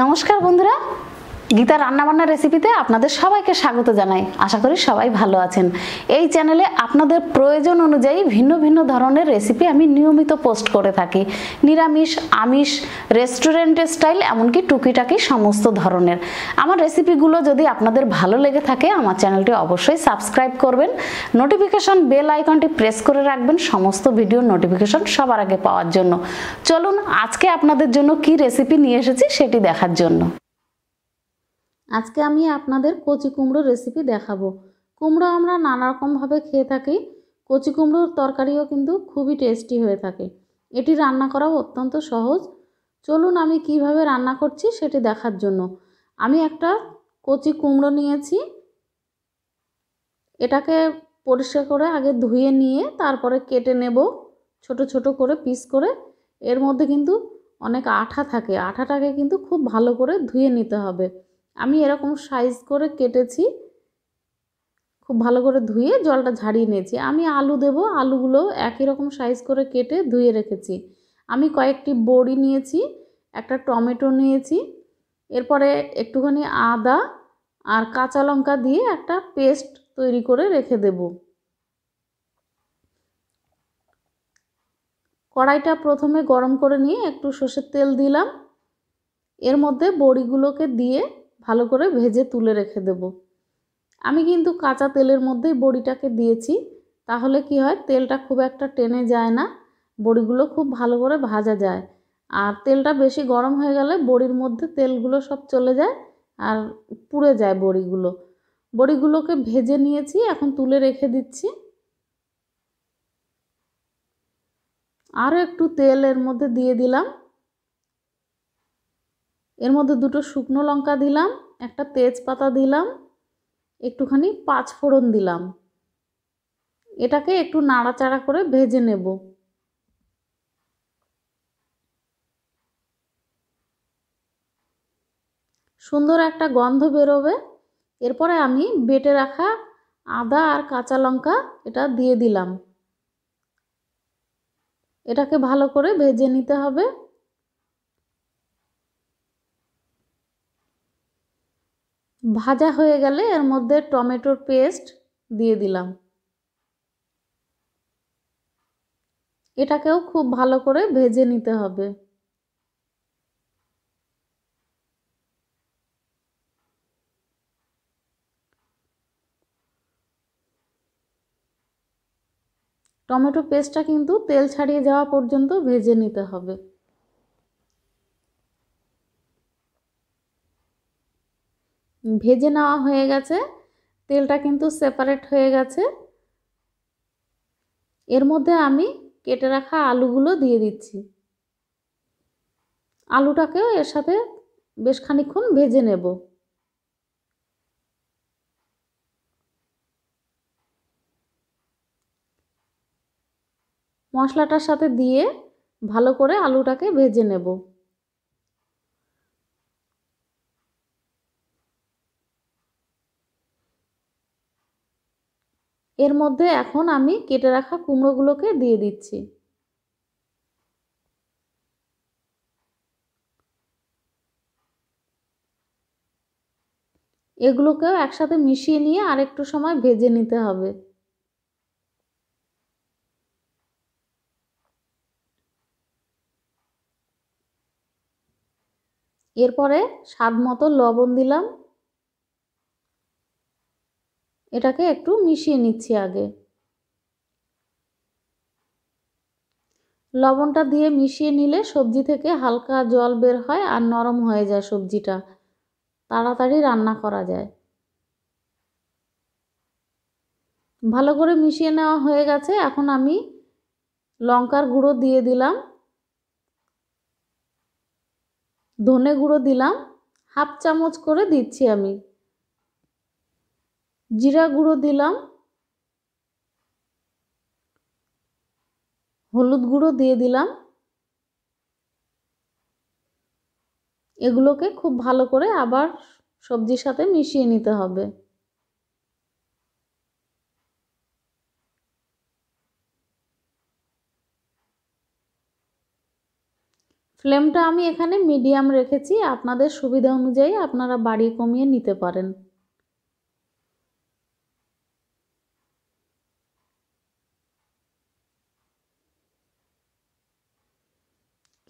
নমস্কার বন্ধুরা গীতা রান্নাবান্না রেসিপিতে আপনাদের সবাইকে স্বাগত জানাই আশা করি সবাই ভালো আছেন এই চ্যানেলে আপনাদের প্রয়োজন অনুযায়ী ভিন্ন ভিন্ন ধরনের রেসিপি আমি নিয়মিত পোস্ট করে থাকি নিরামিষ আমিষ রেস্টুরেন্টের স্টাইল এমনকি টুকিটাকি সমস্ত ধরনের আমার রেসিপিগুলো যদি আপনাদের ভালো লেগে থাকে আমার চ্যানেলটি অবশ্যই সাবস্ক্রাইব করবেন নোটিফিকেশন বেল আইকনটি প্রেস করে রাখবেন সমস্ত ভিডিও নোটিফিকেশন সবার আগে পাওয়ার জন্য চলুন আজকে আপনাদের জন্য কি রেসিপি নিয়ে এসেছি সেটি দেখার জন্য আজকে আমি আপনাদের কচি কুমড়ো রেসিপি দেখাবো কুমড়ো আমরা নানা রকমভাবে খেয়ে থাকি কচি কুমড়োর তরকারিও কিন্তু খুবই টেস্টি হয়ে থাকে এটি রান্না করাও অত্যন্ত সহজ চলুন আমি কিভাবে রান্না করছি সেটি দেখার জন্য আমি একটা কচি কুমড়ো নিয়েছি এটাকে পরিষ্কার করে আগে ধুয়ে নিয়ে তারপরে কেটে নেব ছোট ছোট করে পিস করে এর মধ্যে কিন্তু অনেক আঠা থাকে আঠাটাকে কিন্তু খুব ভালো করে ধুয়ে নিতে হবে আমি এরকম সাইজ করে কেটেছি খুব ভালো করে ধুয়ে জলটা ঝাড়িয়ে নিয়েছি আমি আলু দেব আলুগুলো একই রকম সাইজ করে কেটে ধুয়ে রেখেছি আমি কয়েকটি বড়ি নিয়েছি একটা টমেটো নিয়েছি এরপরে একটুখানি আদা আর কাঁচা লঙ্কা দিয়ে একটা পেস্ট তৈরি করে রেখে দেব কড়াইটা প্রথমে গরম করে নিয়ে একটু সর্ষের তেল দিলাম এর মধ্যে বড়িগুলোকে দিয়ে ভালো করে ভেজে তুলে রেখে দেব আমি কিন্তু কাঁচা তেলের মধ্যেই বড়িটাকে দিয়েছি তাহলে কি হয় তেলটা খুব একটা টেনে যায় না বড়িগুলো খুব ভালো করে ভাজা যায় আর তেলটা বেশি গরম হয়ে গেলে বড়ির মধ্যে তেলগুলো সব চলে যায় আর পুড়ে যায় বড়িগুলো বড়িগুলোকে ভেজে নিয়েছি এখন তুলে রেখে দিচ্ছি আরও একটু তেলের মধ্যে দিয়ে দিলাম এর মধ্যে দুটো শুকনো লঙ্কা দিলাম একটা তেজপাতা দিলাম একটুখানি পাঁচ ফোড়ন দিলাম এটাকে একটু নাড়াচাড়া করে ভেজে নেব সুন্দর একটা গন্ধ বেরোবে এরপরে আমি বেটে রাখা আদা আর কাঁচা লঙ্কা এটা দিয়ে দিলাম এটাকে ভালো করে ভেজে নিতে হবে ভাজা হয়ে গেলে এর মধ্যে টমেটোর পেস্ট দিয়ে দিলাম এটাকেও খুব ভালো করে ভেজে নিতে হবে টমেটো পেস্টটা কিন্তু তেল ছাড়িয়ে যাওয়া পর্যন্ত ভেজে নিতে হবে ভেজে নেওয়া হয়ে গেছে তেলটা কিন্তু সেপারেট হয়ে গেছে এর মধ্যে আমি কেটে রাখা আলুগুলো দিয়ে দিচ্ছি আলুটাকেও এর সাথে বেশ খানিক্ষণ ভেজে নেব মশলাটার সাথে দিয়ে ভালো করে আলুটাকে ভেজে নেব এর মধ্যে এখন আমি কেটে রাখা কুমড়োগুলোকে দিয়ে দিচ্ছি এগুলোকেও একসাথে মিশিয়ে নিয়ে আরেকটু সময় ভেজে নিতে হবে এরপরে স্বাদ মতো লবণ দিলাম এটাকে একটু মিশিয়ে নিচ্ছি আগে লবণটা দিয়ে মিশিয়ে নিলে সবজি থেকে হালকা জল বের হয় আর নরম হয়ে যায় সবজিটা তাড়াতাড়ি রান্না করা যায় ভালো করে মিশিয়ে নেওয়া হয়ে গেছে এখন আমি লঙ্কার গুঁড়ো দিয়ে দিলাম ধনে গুঁড়ো দিলাম হাফ চামচ করে দিচ্ছি আমি জিরা গুঁড়ো দিলাম হলুদ গুঁড়ো দিয়ে দিলাম এগুলোকে খুব ভালো করে আবার সবজির সাথে মিশিয়ে নিতে হবে ফ্লেমটা আমি এখানে মিডিয়াম রেখেছি আপনাদের সুবিধা অনুযায়ী আপনারা বাড়িয়ে কমিয়ে নিতে পারেন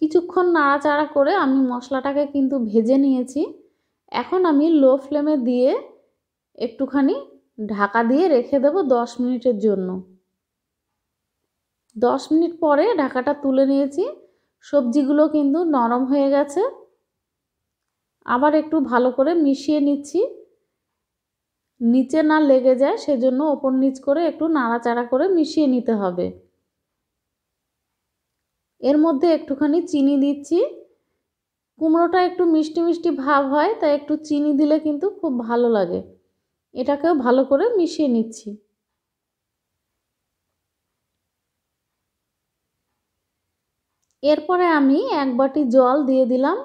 কিছুক্ষণ নাড়াচাড়া করে আমি মশলাটাকে কিন্তু ভেজে নিয়েছি এখন আমি লো ফ্লেমে দিয়ে একটুখানি ঢাকা দিয়ে রেখে দেব দশ মিনিটের জন্য দশ মিনিট পরে ঢাকাটা তুলে নিয়েছি সবজিগুলো কিন্তু নরম হয়ে গেছে আবার একটু ভালো করে মিশিয়ে নিচ্ছি নিচে না লেগে যায় সেজন্য ওপর নিচ করে একটু নাড়াচাড়া করে মিশিয়ে নিতে হবে এর মধ্যে একটুখানি চিনি দিচ্ছি কুমড়োটা একটু মিষ্টি মিষ্টি ভাব হয় তাই একটু চিনি দিলে কিন্তু খুব ভালো লাগে এটাকেও ভালো করে মিশিয়ে নিচ্ছি এরপরে আমি এক বাটি জল দিয়ে দিলাম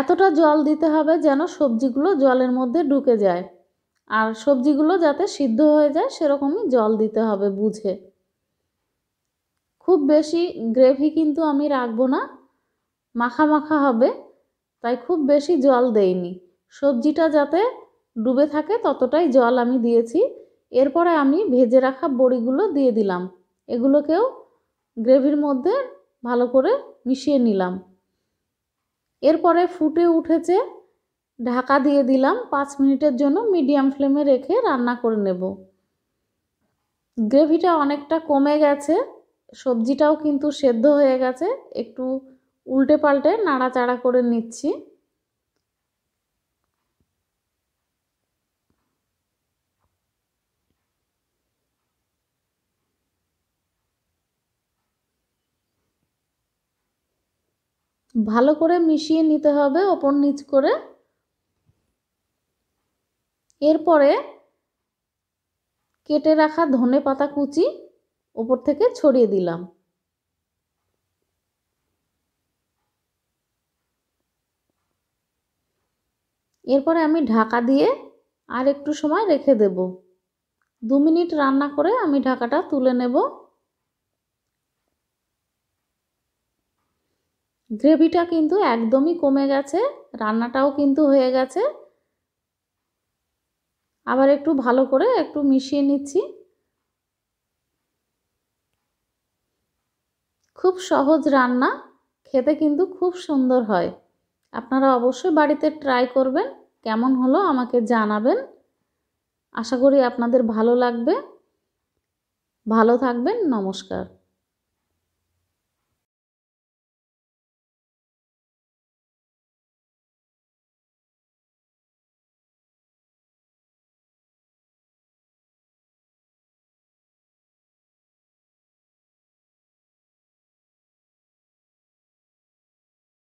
এতটা জল দিতে হবে যেন সবজিগুলো জলের মধ্যে ঢুকে যায় আর সবজিগুলো যাতে সিদ্ধ হয়ে যায় সেরকমই জল দিতে হবে বুঝে খুব বেশি গ্রেভি কিন্তু আমি রাখবো না মাখা মাখা হবে তাই খুব বেশি জল দেইনি সবজিটা যাতে ডুবে থাকে ততটাই জল আমি দিয়েছি এরপরে আমি ভেজে রাখা বড়িগুলো দিয়ে দিলাম এগুলোকেও গ্রেভির মধ্যে ভালো করে মিশিয়ে নিলাম এরপরে ফুটে উঠেছে ঢাকা দিয়ে দিলাম পাঁচ মিনিটের জন্য মিডিয়াম ফ্লেমে রেখে রান্না করে নেব গ্রেভিটা অনেকটা কমে গেছে সবজিটাও কিন্তু সেদ্ধ হয়ে গেছে একটু উল্টে পাল্টে নাড়াচাড়া করে নিচ্ছি ভালো করে মিশিয়ে নিতে হবে ওপর নিচ করে এরপরে কেটে রাখা ধনে পাতা কুচি ওপর থেকে ছড়িয়ে দিলাম এরপরে আমি ঢাকা দিয়ে আর একটু সময় রেখে দেব দু মিনিট রান্না করে আমি ঢাকাটা তুলে নেব গ্রেভিটা কিন্তু একদমই কমে গেছে রান্নাটাও কিন্তু হয়ে গেছে আবার একটু ভালো করে একটু মিশিয়ে নিচ্ছি খুব সহজ রান্না খেতে কিন্তু খুব সুন্দর হয় আপনারা অবশ্যই বাড়িতে ট্রাই করবেন কেমন হলো আমাকে জানাবেন আশা করি আপনাদের ভালো লাগবে ভালো থাকবেন নমস্কার